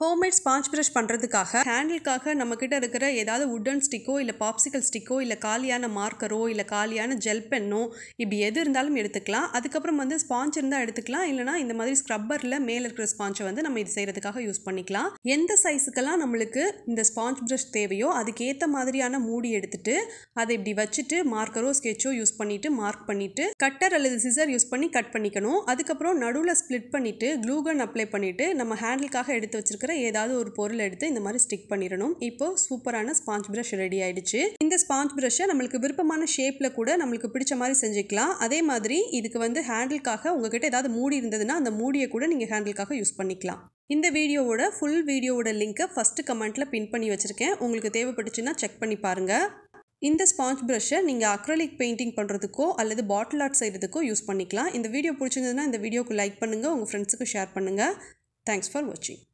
homemade sponge brush பண்ணுறதுக்காக ஹேண்டிலுக்காக நம்மக்கிட்ட இருக்கிற ஏதாவது உட்டன் ஸ்டிக்கோ இல்லை பாப்சிக்கல் ஸ்டிக்கோ இல்லை காலியான மார்க்கரோ இல்லை காலியான ஜெல் பென்னோ இப்படி எது இருந்தாலும் எடுத்துக்கலாம் அதுக்கப்புறம் வந்து ஸ்பாஞ்ச் இருந்தால் எடுத்துக்கலாம் இல்லைனா இந்த மாதிரி ஸ்க்ரப்பரில் மேலே இருக்கிற ஸ்பாஞ்சை வந்து நம்ம இது செய்கிறதுக்காக யூஸ் பண்ணிக்கலாம் எந்த சைஸுக்கெல்லாம் நம்மளுக்கு இந்த ஸ்பாஞ்ச் ப்ரஷ் தேவையோ அதுக்கேற்ற மாதிரியான மூடி எடுத்துட்டு அதை இப்படி வச்சுட்டு மார்க்கரோ ஸ்கெச்சோ யூஸ் பண்ணிவிட்டு மார்க் பண்ணிவிட்டு கட்டர் அல்லது சிசர் யூஸ் பண்ணி கட் பண்ணிக்கணும் அதுக்கப்புறம் நடுவில் ஸ்ப்ளிட் பண்ணிவிட்டு க்ளூகன் அப்ளை பண்ணிவிட்டு நம்ம ஹேண்டிலுக்காக எடுத்து வச்சிருக்க இருக்கிற ஏதாவது ஒரு பொருள் எடுத்து இந்த மாதிரி ஸ்டிக் பண்ணிடணும் இப்போ சூப்பரான ஸ்பாஞ்ச் ப்ரஷ் ரெடி ஆயிடுச்சு இந்த ஸ்பாஞ்ச் ப்ரஷ்ஷை நம்மளுக்கு விருப்பமான ஷேப்பில் கூட நம்மளுக்கு பிடிச்ச மாதிரி செஞ்சுக்கலாம் அதே மாதிரி இதுக்கு வந்து ஹேண்டில்காக உங்ககிட்ட ஏதாவது மூடி இருந்ததுன்னா அந்த மூடியை கூட நீங்கள் ஹேண்டில்காக யூஸ் பண்ணிக்கலாம் இந்த வீடியோவோட ஃபுல் வீடியோவோட லிங்க்கை ஃபஸ்ட்டு கமெண்ட்டில் பின் பண்ணி வச்சுருக்கேன் உங்களுக்கு தேவைப்பட்டுச்சுன்னா செக் பண்ணி பாருங்கள் இந்த ஸ்பாஞ்ச் ப்ரஷ்ஷை நீங்கள் அக்ரலிக் பெயிண்டிங் பண்ணுறதுக்கோ அல்லது பாட்டில் ஆர்ட் செய்கிறதுக்கோ யூஸ் பண்ணிக்கலாம் இந்த வீடியோ பிடிச்சிருந்ததுன்னா இந்த வீடியோக்கு லைக் பண்ணுங்கள் உங்கள் ஃப்ரெண்ட்ஸுக்கு ஷேர் பண்ணுங்கள் தேங்க்ஸ் ஃபார் வாட்சிங்